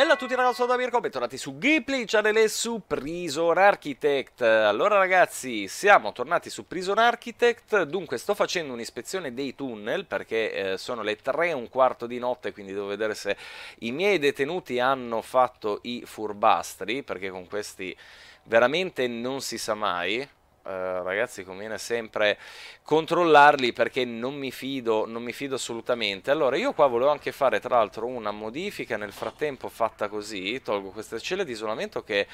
Bella a tutti ragazzi, sono da Mirko, bentornati su Ghibli Channel e su Prison Architect Allora ragazzi, siamo tornati su Prison Architect Dunque sto facendo un'ispezione dei tunnel perché eh, sono le 3 e un quarto di notte Quindi devo vedere se i miei detenuti hanno fatto i furbastri Perché con questi veramente non si sa mai eh, ragazzi conviene sempre controllarli perché non mi fido, non mi fido assolutamente. Allora io qua volevo anche fare tra l'altro una modifica nel frattempo fatta così, tolgo queste celle di isolamento che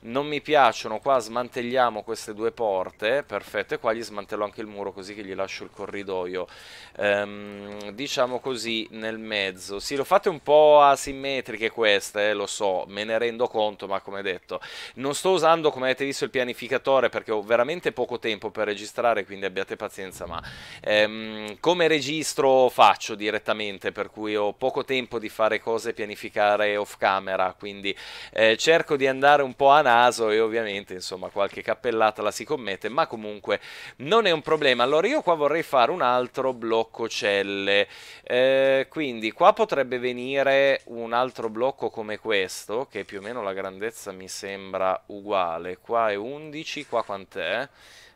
non mi piacciono, qua smantelliamo queste due porte, perfetto, e qua gli smantello anche il muro così che gli lascio il corridoio, ehm, diciamo così nel mezzo. Sì, lo fate un po' asimmetriche queste, eh, lo so, me ne rendo conto, ma come detto, non sto usando come avete visto il pianificatore perché ho veramente veramente poco tempo per registrare, quindi abbiate pazienza, ma ehm, come registro faccio direttamente, per cui ho poco tempo di fare cose pianificare off camera, quindi eh, cerco di andare un po' a naso e ovviamente insomma qualche cappellata la si commette, ma comunque non è un problema. Allora io qua vorrei fare un altro blocco celle, eh, quindi qua potrebbe venire un altro blocco come questo, che più o meno la grandezza mi sembra uguale, qua è 11, qua quant'è?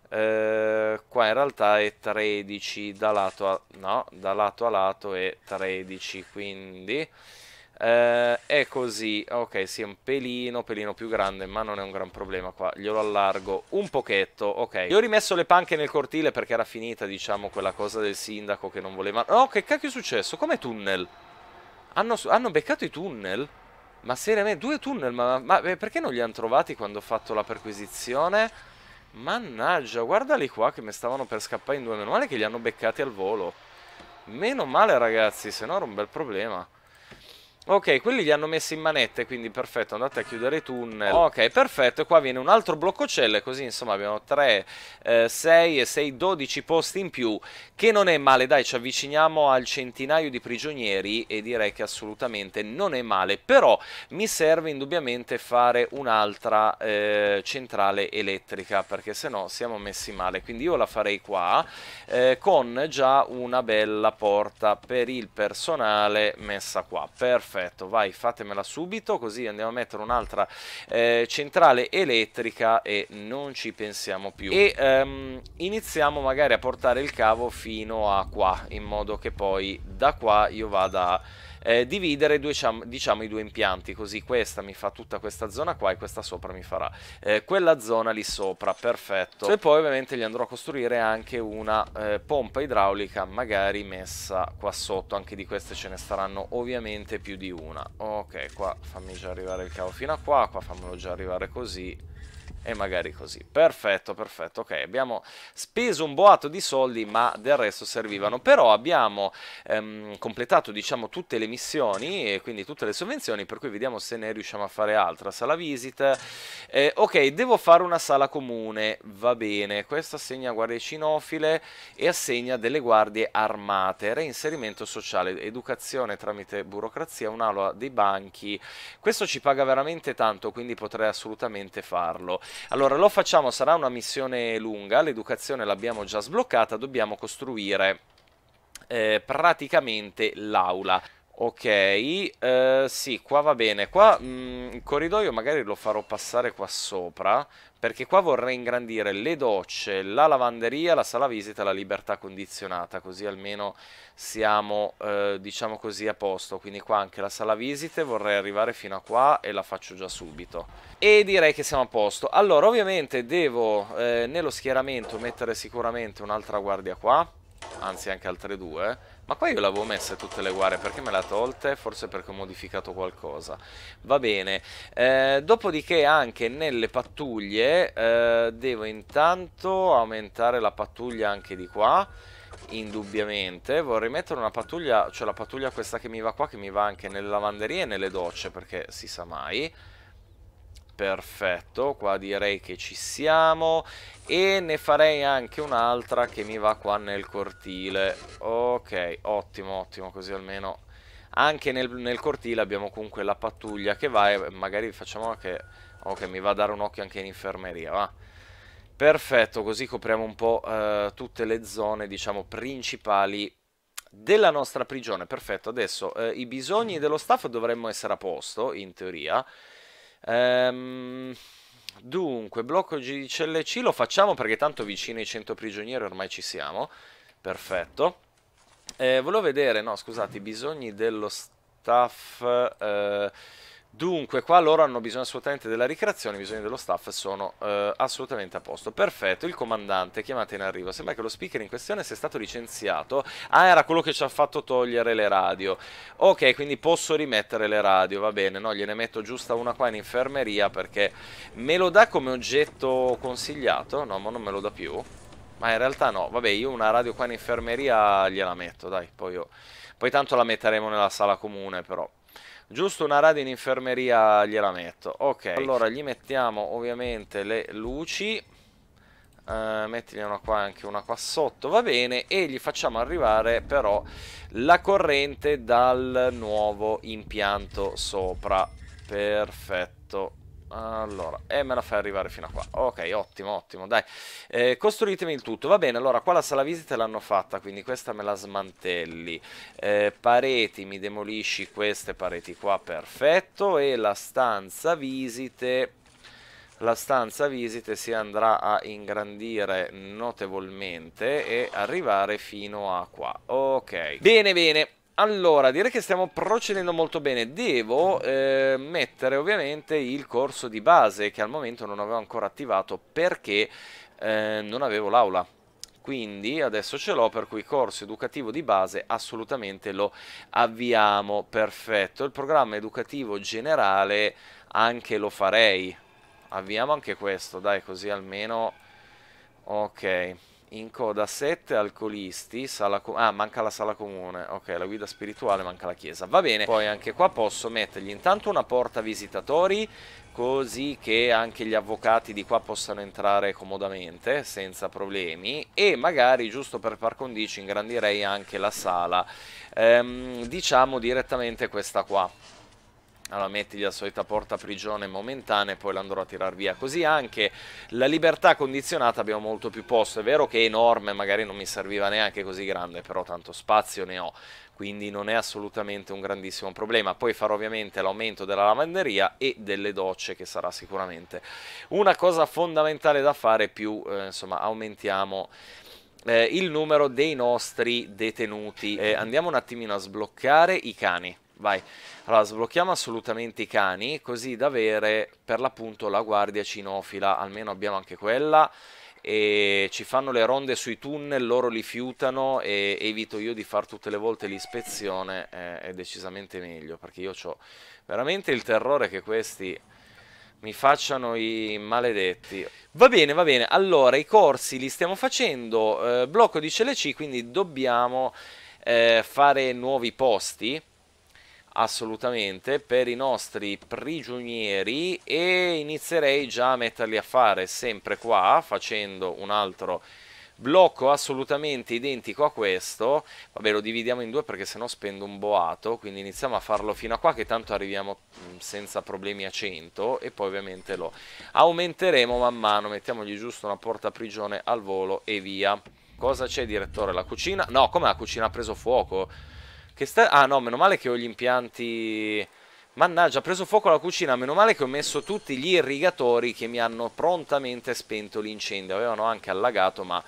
eh, qua in realtà è 13 da lato a, no, da lato, a lato è 13 quindi eh, è così ok si sì, è un pelino pelino più grande ma non è un gran problema qua glielo allargo un pochetto ok gli ho rimesso le panche nel cortile perché era finita diciamo quella cosa del sindaco che non voleva oh che cacchio è successo come tunnel hanno, hanno beccato i tunnel ma seriamente due tunnel ma, ma eh, perché non li hanno trovati quando ho fatto la perquisizione Mannaggia, guardali qua che mi stavano per scappare in due. Meno male che li hanno beccati al volo. Meno male ragazzi, se no era un bel problema. Ok, quelli li hanno messi in manette, quindi perfetto, andate a chiudere i tunnel. Ok, perfetto, qua viene un altro blocco celle, così insomma abbiamo 3, 6 eh, e 6, 12 posti in più, che non è male, dai, ci avviciniamo al centinaio di prigionieri e direi che assolutamente non è male, però mi serve indubbiamente fare un'altra eh, centrale elettrica, perché se no siamo messi male, quindi io la farei qua, eh, con già una bella porta per il personale messa qua, perfetto perfetto, vai, fatemela subito, così andiamo a mettere un'altra eh, centrale elettrica e non ci pensiamo più. E ehm, iniziamo magari a portare il cavo fino a qua, in modo che poi da qua io vado a eh, dividere due, diciamo, i due impianti, così questa mi fa tutta questa zona qua e questa sopra mi farà eh, quella zona lì sopra, perfetto. E poi ovviamente gli andrò a costruire anche una eh, pompa idraulica magari messa qua sotto, anche di queste ce ne staranno ovviamente più di una. Ok, qua fammi già arrivare il cavo fino a qua, qua fammelo già arrivare così e magari così. Perfetto, perfetto, ok, abbiamo speso un boato di soldi ma del resto servivano, però abbiamo ehm, completato diciamo tutte le missioni e quindi tutte le sovvenzioni, per cui vediamo se ne riusciamo a fare altra, sala visit, eh, ok, devo fare una sala comune, va bene, questa assegna guardie cinofile e assegna delle guardie armate, reinserimento sociale, educazione tramite burocrazia, un'ala dei banchi, questo ci paga veramente tanto, quindi potrei assolutamente farlo. Allora lo facciamo, sarà una missione lunga, l'educazione l'abbiamo già sbloccata, dobbiamo costruire eh, praticamente l'aula. Ok, eh, sì, qua va bene. Qua mh, mm, il corridoio magari lo farò passare qua sopra, perché qua vorrei ingrandire le docce, la lavanderia, la sala visita, la libertà condizionata, così almeno siamo, eh, diciamo così, a posto. Quindi qua anche la sala visite vorrei arrivare fino a qua e la faccio già subito. E direi che siamo a posto. Allora, ovviamente devo eh, nello schieramento mettere sicuramente un'altra guardia qua, anzi anche altre due, ma qua io l'avevo messa tutte le guare, perché me l'ha tolte? Forse perché ho modificato qualcosa. Va bene. Eh, dopodiché anche nelle pattuglie eh, devo intanto aumentare la pattuglia anche di qua. Indubbiamente vorrei mettere una pattuglia, cioè la pattuglia questa che mi va qua, che mi va anche nelle lavanderie e nelle docce, perché si sa mai. Perfetto, qua direi che ci siamo e ne farei anche un'altra che mi va qua nel cortile. Ok, ottimo, ottimo, così almeno anche nel, nel cortile abbiamo comunque la pattuglia che va e magari facciamo che... Ok, oh, mi va a dare un occhio anche in infermeria, va. Perfetto, così copriamo un po' eh, tutte le zone, diciamo, principali della nostra prigione. Perfetto, adesso eh, i bisogni dello staff dovremmo essere a posto, in teoria. Ehm, dunque, blocco GCLC lo facciamo perché tanto vicino ai 100 prigionieri ormai ci siamo. Perfetto. Eh, volevo vedere, no scusate, i bisogni dello staff... Eh, Dunque, qua loro hanno bisogno assolutamente della ricreazione, i bisogni dello staff sono eh, assolutamente a posto. Perfetto, il comandante, chiamate in arrivo. Sembra che lo speaker in questione sia stato licenziato. Ah, era quello che ci ha fatto togliere le radio. Ok, quindi posso rimettere le radio, va bene. No, gliene metto giusta una qua in infermeria perché me lo dà come oggetto consigliato. No, ma non me lo dà più. Ma in realtà no, vabbè, io una radio qua in infermeria gliela metto, dai. Poi, io... poi tanto la metteremo nella sala comune, però. Giusto una rada in infermeria gliela metto. Ok, allora gli mettiamo ovviamente le luci. Uh, eh, mettigli una qua anche una qua sotto, va bene. E gli facciamo arrivare però la corrente dal nuovo impianto sopra. Perfetto. Allora, e me la fai arrivare fino a qua. Ok, ottimo, ottimo, dai. Eh, costruitemi il tutto. Va bene, allora, qua la sala visite l'hanno fatta, quindi questa me la smantelli. Eh, pareti, mi demolisci queste pareti qua, perfetto. E la stanza visite... La stanza visite si andrà a ingrandire notevolmente e arrivare fino a qua. Ok. Bene, bene. Allora, direi che stiamo procedendo molto bene. Devo eh, mettere ovviamente il corso di base che al momento non avevo ancora attivato perché eh, non avevo l'aula. Quindi adesso ce l'ho, per cui corso educativo di base assolutamente lo avviamo. Perfetto. Il programma educativo generale anche lo farei. Avviamo anche questo, dai, così almeno... Ok in coda 7 alcolisti, sala ah manca la sala comune, ok la guida spirituale manca la chiesa, va bene, poi anche qua posso mettergli intanto una porta visitatori così che anche gli avvocati di qua possano entrare comodamente senza problemi e magari giusto per par condicio ingrandirei anche la sala, ehm, diciamo direttamente questa qua. Allora mettigli la solita porta prigione momentanea e poi l'andrò a tirar via. Così anche la libertà condizionata abbiamo molto più posto. È vero che è enorme, magari non mi serviva neanche così grande, però tanto spazio ne ho. Quindi non è assolutamente un grandissimo problema. Poi farò ovviamente l'aumento della lavanderia e delle docce, che sarà sicuramente una cosa fondamentale da fare. Più, eh, insomma, aumentiamo... Eh, il numero dei nostri detenuti. Eh, andiamo un attimino a sbloccare i cani Vai. Allora, sblocchiamo assolutamente i cani, così da avere per l'appunto la guardia cinofila, almeno abbiamo anche quella. E ci fanno le ronde sui tunnel, loro li fiutano e evito io di fare tutte le volte l'ispezione, eh, è decisamente meglio, perché io ho veramente il terrore che questi mi facciano i maledetti. Va bene, va bene, allora i corsi li stiamo facendo, eh, blocco di CLC, quindi dobbiamo eh, fare nuovi posti assolutamente per i nostri prigionieri e inizierei già a metterli a fare sempre qua facendo un altro blocco assolutamente identico a questo vabbè lo dividiamo in due perché sennò spendo un boato quindi iniziamo a farlo fino a qua che tanto arriviamo mm, senza problemi a 100 e poi ovviamente lo aumenteremo man mano mettiamogli giusto una porta prigione al volo e via cosa c'è direttore la cucina no come la cucina ha preso fuoco che sta... Ah no, meno male che ho gli impianti... Mannaggia, ha preso fuoco la cucina, meno male che ho messo tutti gli irrigatori che mi hanno prontamente spento l'incendio. Avevano anche allagato, ma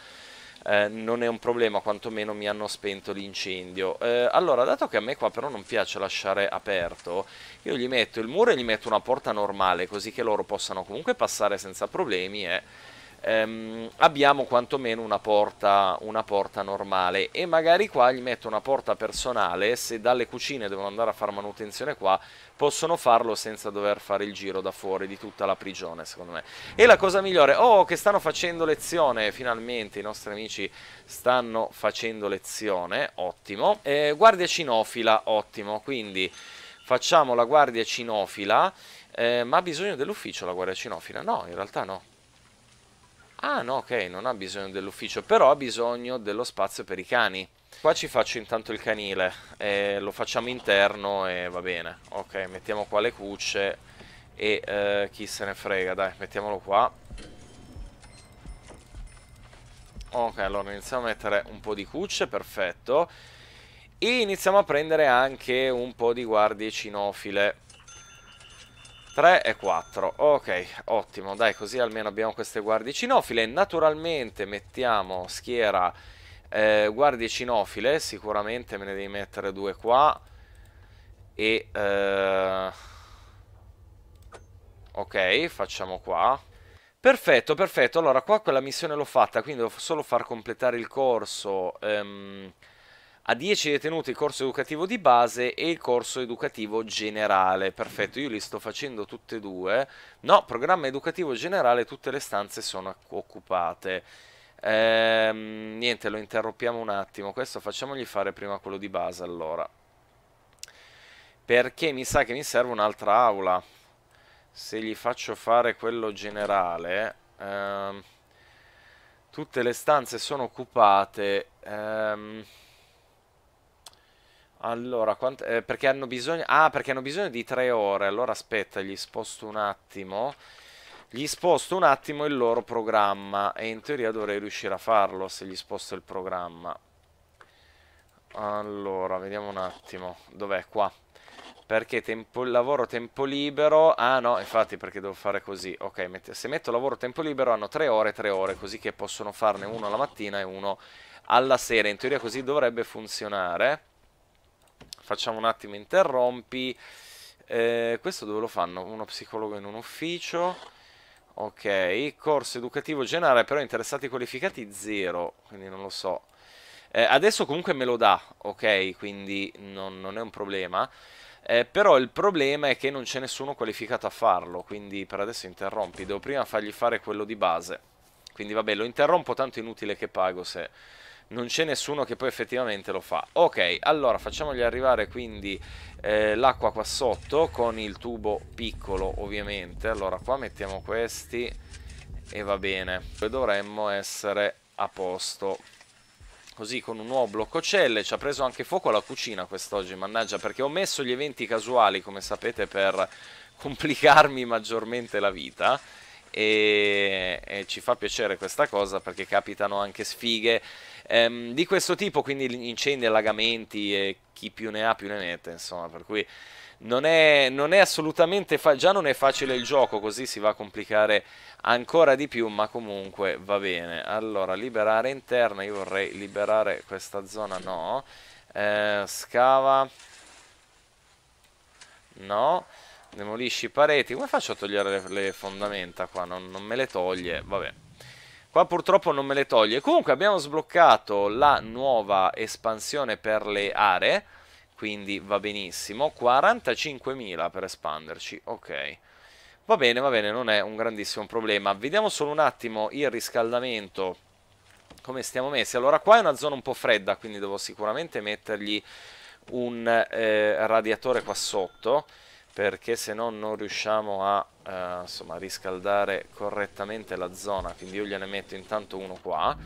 eh, non è un problema, quantomeno mi hanno spento l'incendio. Eh, allora, dato che a me qua però non piace lasciare aperto, io gli metto il muro e gli metto una porta normale, così che loro possano comunque passare senza problemi e... Eh ehm, abbiamo quantomeno una porta, una porta normale e magari qua gli metto una porta personale, se dalle cucine devono andare a fare manutenzione qua, possono farlo senza dover fare il giro da fuori di tutta la prigione, secondo me. E la cosa migliore, oh che stanno facendo lezione, finalmente i nostri amici stanno facendo lezione, ottimo. Eh, guardia cinofila, ottimo, quindi facciamo la guardia cinofila, eh, ma ha bisogno dell'ufficio la guardia cinofila? No, in realtà no. Ah no, ok, non ha bisogno dell'ufficio, però ha bisogno dello spazio per i cani. Qua ci faccio intanto il canile, eh, lo facciamo interno e va bene. Ok, mettiamo qua le cucce e eh, chi se ne frega, dai, mettiamolo qua. Ok, allora iniziamo a mettere un po' di cucce, perfetto. E iniziamo a prendere anche un po' di guardie cinofile. 3 e 4. Ok, ottimo. Dai, così almeno abbiamo queste guardie cinofile. Naturalmente mettiamo schiera eh, guardie cinofile. Sicuramente me ne devi mettere due qua. E... Eh... Ok, facciamo qua. Perfetto, perfetto. Allora, qua quella missione l'ho fatta, quindi devo solo far completare il corso. Ehm a 10 detenuti il corso educativo di base e il corso educativo generale. Perfetto, io li sto facendo tutte e due. No, programma educativo generale, tutte le stanze sono occupate. Ehm, niente, lo interrompiamo un attimo. Questo facciamogli fare prima quello di base allora. Perché mi sa che mi serve un'altra aula. Se gli faccio fare quello generale... Ehm, tutte le stanze sono occupate. Ehm, allora, quant- eh, perché hanno bisogno... Ah, perché hanno bisogno di tre ore. Allora aspetta, gli sposto un attimo. Gli sposto un attimo il loro programma. E in teoria dovrei riuscire a farlo se gli sposto il programma. Allora, vediamo un attimo. Dov'è? Qua. Perché tempo, lavoro tempo libero... Ah no, infatti perché devo fare così. Ok, met se metto lavoro tempo libero hanno tre ore, tre ore. Così che possono farne uno alla mattina e uno alla sera. In teoria così dovrebbe funzionare facciamo un attimo interrompi. Eh, questo dove lo fanno? Uno psicologo in un ufficio. Ok, corso educativo generale, però interessati qualificati zero, quindi non lo so. Eh, adesso comunque me lo dà, ok, quindi non, non è un problema. Eh, però il problema è che non c'è nessuno qualificato a farlo, quindi per adesso interrompi. Devo prima fargli fare quello di base. Quindi vabbè, lo interrompo, tanto è inutile che pago se non c'è nessuno che poi effettivamente lo fa. Ok, allora facciamogli arrivare quindi eh, l'acqua qua sotto con il tubo piccolo ovviamente. Allora qua mettiamo questi e va bene. Poi dovremmo essere a posto. Così con un nuovo bloccocelle ci ha preso anche fuoco la cucina quest'oggi, mannaggia, perché ho messo gli eventi casuali, come sapete, per complicarmi maggiormente la vita. E, e, ci fa piacere questa cosa perché capitano anche sfighe ehm, di questo tipo, quindi incendi, allagamenti e chi più ne ha più ne mette, insomma, per cui non è, non è assolutamente facile, già non è facile il gioco, così si va a complicare ancora di più, ma comunque va bene. Allora, liberare interna, io vorrei liberare questa zona, no. Eh, scava, no. Demolisci pareti, come faccio a togliere le, le fondamenta qua? Non, non me le toglie, vabbè. Qua purtroppo non me le toglie. Comunque abbiamo sbloccato la nuova espansione per le aree, quindi va benissimo. 45.000 per espanderci, ok. Va bene, va bene, non è un grandissimo problema. Vediamo solo un attimo il riscaldamento, come stiamo messi. Allora qua è una zona un po' fredda, quindi devo sicuramente mettergli un eh, radiatore qua sotto, perché se no non riusciamo a eh, insomma, riscaldare correttamente la zona, quindi io gliene metto intanto uno qua,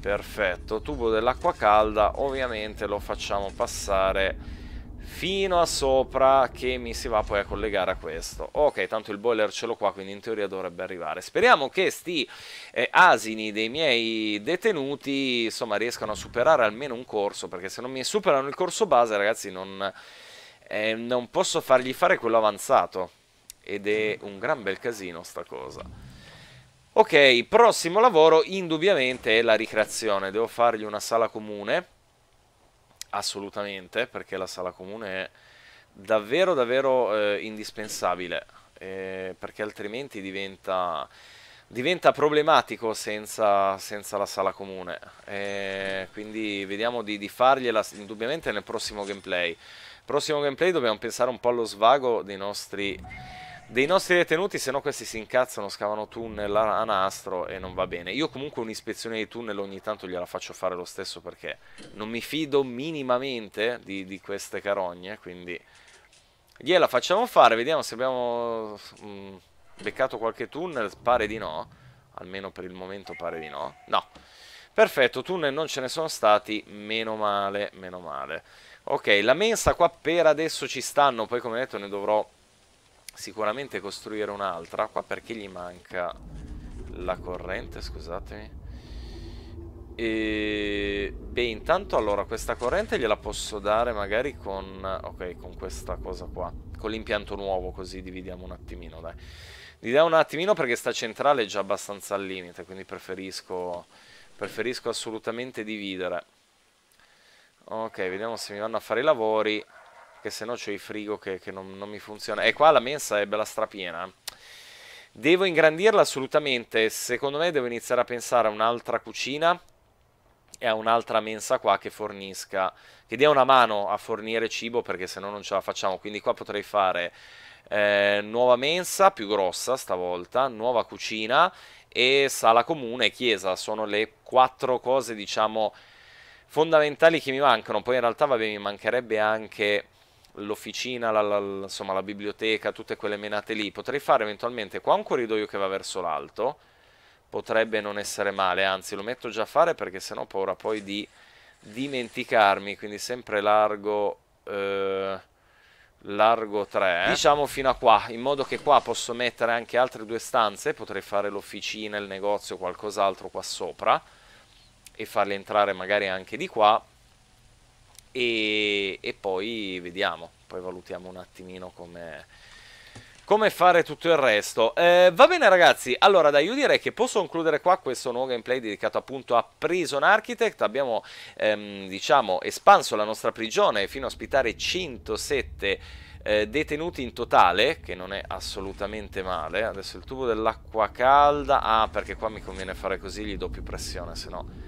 perfetto, tubo dell'acqua calda, ovviamente lo facciamo passare fino a sopra che mi si va poi a collegare a questo. Ok, tanto il boiler ce l'ho qua, quindi in teoria dovrebbe arrivare. Speriamo che sti eh, asini dei miei detenuti, insomma, riescano a superare almeno un corso, perché se non mi superano il corso base, ragazzi, non, eh, non posso fargli fare quello avanzato ed è un gran bel casino sta cosa. Ok, prossimo lavoro indubbiamente è la ricreazione, devo fargli una sala comune, assolutamente, perché la sala comune è davvero davvero eh, indispensabile, eh, perché altrimenti diventa, diventa problematico senza, senza, la sala comune, eh, quindi vediamo di, di fargliela indubbiamente nel prossimo gameplay. Prossimo gameplay dobbiamo pensare un po' allo svago dei nostri dei nostri detenuti, se no questi si incazzano, scavano tunnel a nastro e non va bene. Io comunque un'ispezione di tunnel ogni tanto gliela faccio fare lo stesso perché non mi fido minimamente di, di queste carogne, quindi gliela facciamo fare, vediamo se abbiamo mh, mm, beccato qualche tunnel, pare di no, almeno per il momento pare di no. No, perfetto, tunnel non ce ne sono stati, meno male, meno male. Ok, la mensa qua per adesso ci stanno, poi come detto ne dovrò sicuramente costruire un'altra. Qua perché gli manca la corrente, scusatemi. E... Beh, intanto allora questa corrente gliela posso dare magari con... Ok, con questa cosa qua. Con l'impianto nuovo, così dividiamo un attimino, dai. Dividiamo un attimino perché sta centrale è già abbastanza al limite, quindi preferisco... Preferisco assolutamente dividere. Ok, vediamo se mi vanno a fare i lavori che se no c'è il frigo che, che non, non, mi funziona. E qua la mensa è bella strapiena. Devo ingrandirla assolutamente, secondo me devo iniziare a pensare a un'altra cucina e a un'altra mensa qua che fornisca, che dia una mano a fornire cibo perché se no non ce la facciamo. Quindi qua potrei fare eh, nuova mensa, più grossa stavolta, nuova cucina e sala comune e chiesa. Sono le quattro cose diciamo fondamentali che mi mancano. Poi in realtà vabbè mi mancherebbe anche l'officina, la, la, insomma la biblioteca, tutte quelle menate lì, potrei fare eventualmente qua un corridoio che va verso l'alto, potrebbe non essere male, anzi lo metto già a fare perché sennò ho paura poi di dimenticarmi, quindi sempre largo... Eh, largo 3 eh. diciamo fino a qua in modo che qua posso mettere anche altre due stanze potrei fare l'officina, il negozio qualcos'altro qua sopra e farle entrare magari anche di qua e, e poi vediamo, poi valutiamo un attimino come, come fare tutto il resto. Eh, va bene ragazzi, allora dai, io direi che posso concludere qua questo nuovo gameplay dedicato appunto a Prison Architect, abbiamo ehm, diciamo espanso la nostra prigione fino a ospitare 107 eh, detenuti in totale, che non è assolutamente male, adesso il tubo dell'acqua calda, ah perché qua mi conviene fare così, gli do più pressione se no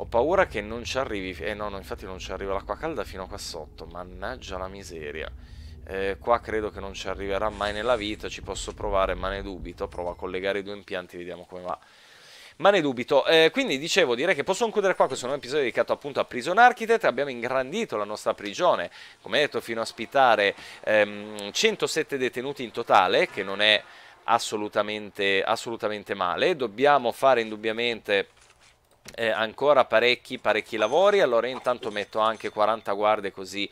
ho paura che non ci arrivi... Eh no, no, infatti non ci arriva l'acqua calda fino a qua sotto. Mannaggia la miseria. Eh, qua credo che non ci arriverà mai nella vita, ci posso provare, ma ne dubito. Provo a collegare i due impianti, vediamo come va. Ma ne dubito. Eh, quindi dicevo, direi che posso concludere qua questo nuovo episodio dedicato appunto a Prison Architect. Abbiamo ingrandito la nostra prigione, come detto, fino a ospitare ehm, 107 detenuti in totale, che non è assolutamente, assolutamente male. Dobbiamo fare indubbiamente eh, ancora parecchi, parecchi lavori. Allora intanto metto anche 40 guardie così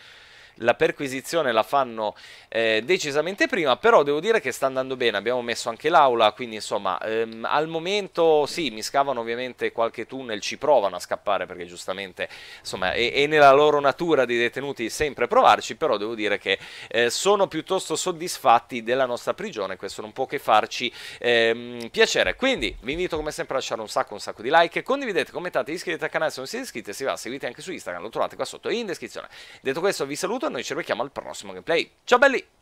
la perquisizione la fanno eh, decisamente prima, però devo dire che sta andando bene, abbiamo messo anche l'aula, quindi insomma ehm, al momento sì, mi scavano ovviamente qualche tunnel, ci provano a scappare perché giustamente insomma è, è nella loro natura dei detenuti sempre provarci, però devo dire che eh, sono piuttosto soddisfatti della nostra prigione, questo non può che farci ehm, piacere, quindi vi invito come sempre a lasciare un sacco un sacco di like, condividete, commentate, iscrivetevi al canale se non siete iscritti, se va seguite anche su Instagram, lo trovate qua sotto in descrizione. Detto questo vi saluto noi ci becchiamo al prossimo gameplay. Ciao belli!